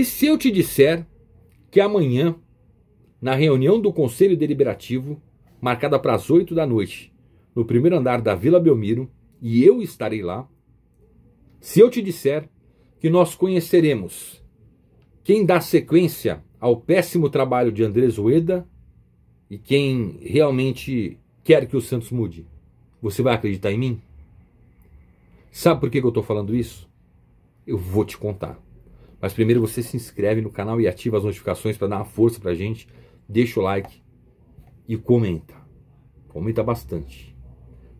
E se eu te disser que amanhã, na reunião do Conselho Deliberativo, marcada para as 8 da noite, no primeiro andar da Vila Belmiro, e eu estarei lá, se eu te disser que nós conheceremos quem dá sequência ao péssimo trabalho de Andrés Ueda e quem realmente quer que o Santos mude, você vai acreditar em mim? Sabe por que, que eu estou falando isso? Eu vou te contar. Mas primeiro você se inscreve no canal e ativa as notificações para dar uma força para a gente. Deixa o like e comenta. Comenta bastante.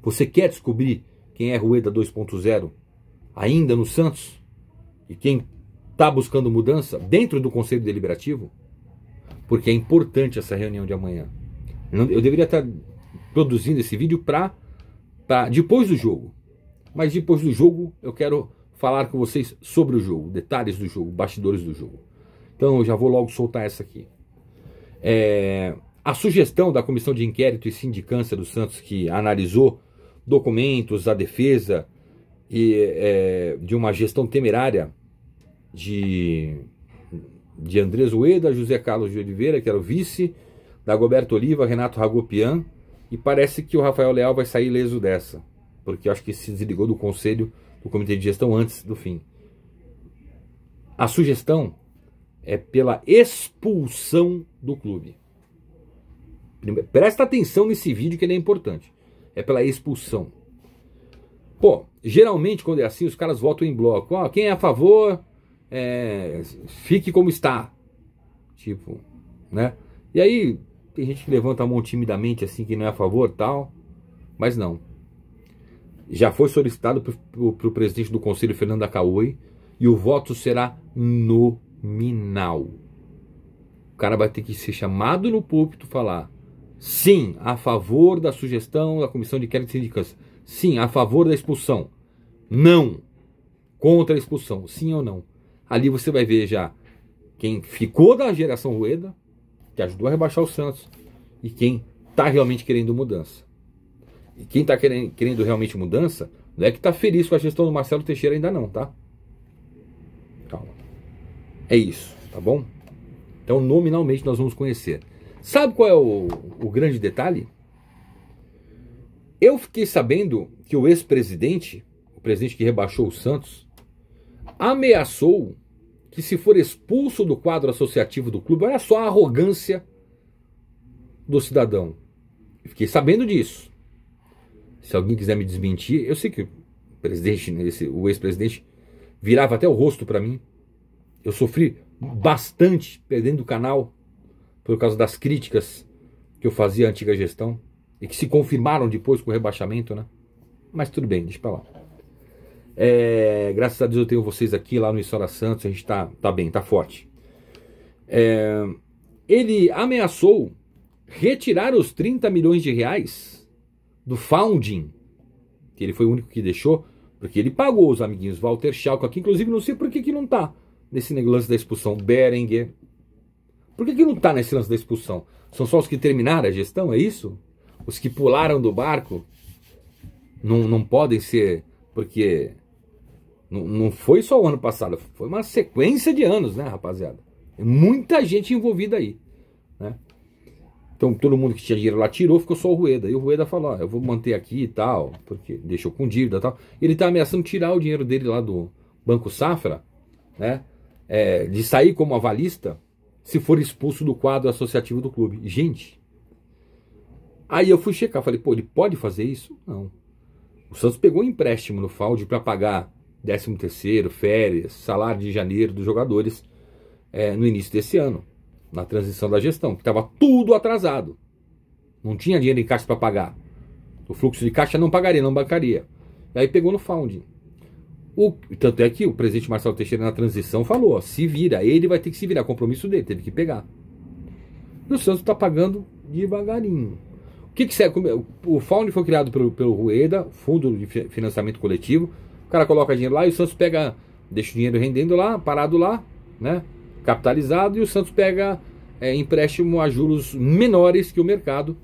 Você quer descobrir quem é Rueda 2.0 ainda no Santos? E quem está buscando mudança dentro do Conselho Deliberativo? Porque é importante essa reunião de amanhã. Eu deveria estar produzindo esse vídeo para depois do jogo. Mas depois do jogo eu quero falar com vocês sobre o jogo, detalhes do jogo, bastidores do jogo. Então eu já vou logo soltar essa aqui. É, a sugestão da comissão de inquérito e sindicância do Santos, que analisou documentos da defesa e é, de uma gestão temerária de, de Andrés Ueda, José Carlos de Oliveira, que era o vice, Goberto Oliva, Renato Ragopian, e parece que o Rafael Leal vai sair leso dessa, porque acho que se desligou do conselho do comitê de gestão antes do fim. A sugestão é pela expulsão do clube. Presta atenção nesse vídeo que ele é importante. É pela expulsão. Pô, geralmente quando é assim, os caras votam em bloco. Ó, quem é a favor, é, fique como está. Tipo, né? E aí, tem gente que levanta a mão timidamente assim, que não é a favor tal. Mas não já foi solicitado para o presidente do Conselho, Fernando Acauê, e o voto será nominal. O cara vai ter que ser chamado no púlpito falar sim, a favor da sugestão da comissão de inquérito de sindicância, sim, a favor da expulsão, não, contra a expulsão, sim ou não. Ali você vai ver já quem ficou da geração Rueda, que ajudou a rebaixar o Santos, e quem está realmente querendo mudança. E quem está querendo, querendo realmente mudança, não é que está feliz com a gestão do Marcelo Teixeira ainda não, tá? Calma. É isso, tá bom? Então, nominalmente, nós vamos conhecer. Sabe qual é o, o grande detalhe? Eu fiquei sabendo que o ex-presidente, o presidente que rebaixou o Santos, ameaçou que se for expulso do quadro associativo do clube, olha só a arrogância do cidadão. fiquei sabendo disso se alguém quiser me desmentir, eu sei que o presidente, né, esse, o ex-presidente, virava até o rosto para mim. Eu sofri bastante perdendo o canal por causa das críticas que eu fazia à antiga gestão e que se confirmaram depois com o rebaixamento, né? Mas tudo bem, deixa pra lá. É, graças a Deus eu tenho vocês aqui lá no Estora Santos, a gente tá, tá bem, tá forte. É, ele ameaçou retirar os 30 milhões de reais do founding, que ele foi o único que deixou, porque ele pagou os amiguinhos Walter Schalke aqui, inclusive não sei por que, que não está nesse lance da expulsão Berenguer. Por que, que não está nesse lance da expulsão? São só os que terminaram a gestão, é isso? Os que pularam do barco não, não podem ser, porque não, não foi só o ano passado, foi uma sequência de anos, né, rapaziada? É muita gente envolvida aí, né? Então todo mundo que tinha dinheiro lá tirou, ficou só o Rueda. E o Rueda falou: ah, eu vou manter aqui e tal, porque deixou com dívida e tal. Ele está ameaçando tirar o dinheiro dele lá do Banco Safra, né? É, de sair como avalista se for expulso do quadro associativo do clube. Gente. Aí eu fui checar, falei, pô, ele pode fazer isso? Não. O Santos pegou um empréstimo no Faud para pagar 13 terceiro, férias, salário de janeiro dos jogadores é, no início desse ano na transição da gestão, que estava tudo atrasado. Não tinha dinheiro em caixa para pagar. O fluxo de caixa não pagaria, não bancaria. E aí pegou no founding. O, tanto é que o presidente Marcelo Teixeira na transição falou: ó, se vira, ele vai ter que se virar, compromisso dele, teve que pegar. E o Santos está pagando devagarinho. O que, que serve? É, o Found foi criado pelo, pelo Rueda, Fundo de Financiamento Coletivo. O cara coloca dinheiro lá e o Santos pega, deixa o dinheiro rendendo lá, parado lá, né? capitalizado e o Santos pega é, empréstimo a juros menores que o mercado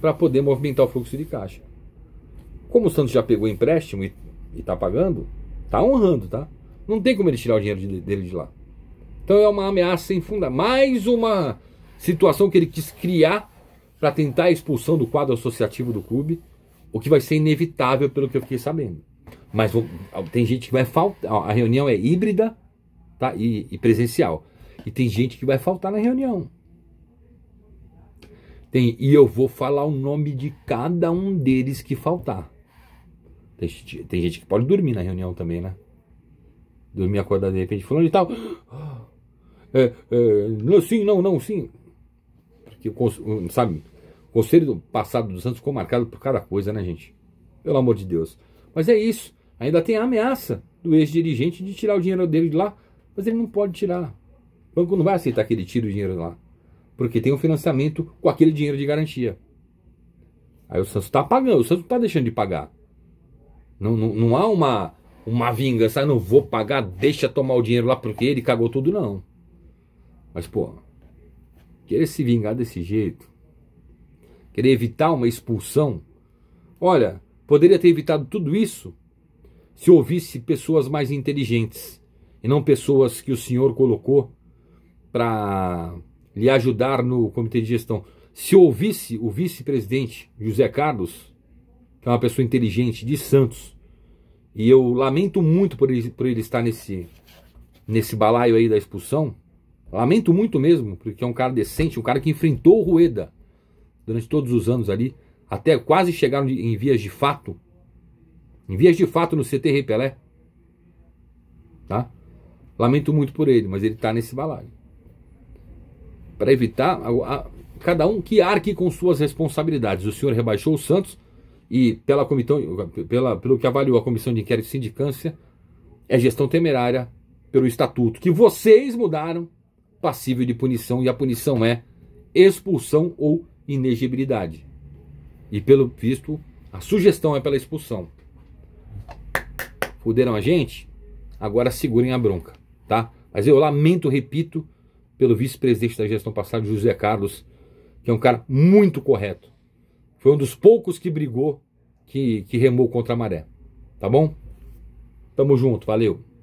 para poder movimentar o fluxo de caixa. Como o Santos já pegou empréstimo e está pagando, está honrando, tá? Não tem como ele tirar o dinheiro de, dele de lá. Então é uma ameaça sem funda, mais uma situação que ele quis criar para tentar a expulsão do quadro associativo do clube, o que vai ser inevitável pelo que eu fiquei sabendo. Mas tem gente que vai faltar. A reunião é híbrida, tá? E, e presencial. E tem gente que vai faltar na reunião. Tem, e eu vou falar o nome de cada um deles que faltar. Tem, tem gente que pode dormir na reunião também, né? Dormir, acordar de repente, falando e tal. É, é, não, sim, não, não, sim. Porque, sabe, o conselho do passado dos Santos ficou marcado por cada coisa, né, gente? Pelo amor de Deus. Mas é isso. Ainda tem a ameaça do ex-dirigente de tirar o dinheiro dele de lá mas ele não pode tirar. O banco não vai aceitar que ele tire o dinheiro lá. Porque tem um financiamento com aquele dinheiro de garantia. Aí o Santos está pagando, o Santos não está deixando de pagar. Não, não, não há uma, uma vingança, ah, não vou pagar, deixa tomar o dinheiro lá porque ele cagou tudo, não. Mas, pô, querer se vingar desse jeito, querer evitar uma expulsão, olha, poderia ter evitado tudo isso se ouvisse pessoas mais inteligentes e não pessoas que o senhor colocou para lhe ajudar no comitê de gestão. Se ouvisse o vice-presidente José Carlos, que é uma pessoa inteligente de Santos, e eu lamento muito por ele, por ele estar nesse, nesse balaio aí da expulsão, lamento muito mesmo, porque é um cara decente, um cara que enfrentou o Rueda durante todos os anos ali, até quase chegaram em vias de fato, em vias de fato no CT Repelé, Pelé, tá? Lamento muito por ele, mas ele está nesse balaio. Para evitar, a, a, cada um que arque com suas responsabilidades. O senhor rebaixou o Santos e, pela comitão, pela, pelo que avaliou a comissão de inquérito e sindicância, é gestão temerária pelo estatuto que vocês mudaram, passível de punição, e a punição é expulsão ou inegibilidade. E, pelo visto, a sugestão é pela expulsão. Fuderam a gente? Agora segurem a bronca tá? Mas eu lamento, repito, pelo vice-presidente da gestão passada, José Carlos, que é um cara muito correto. Foi um dos poucos que brigou, que, que remou contra a maré. Tá bom? Tamo junto, valeu.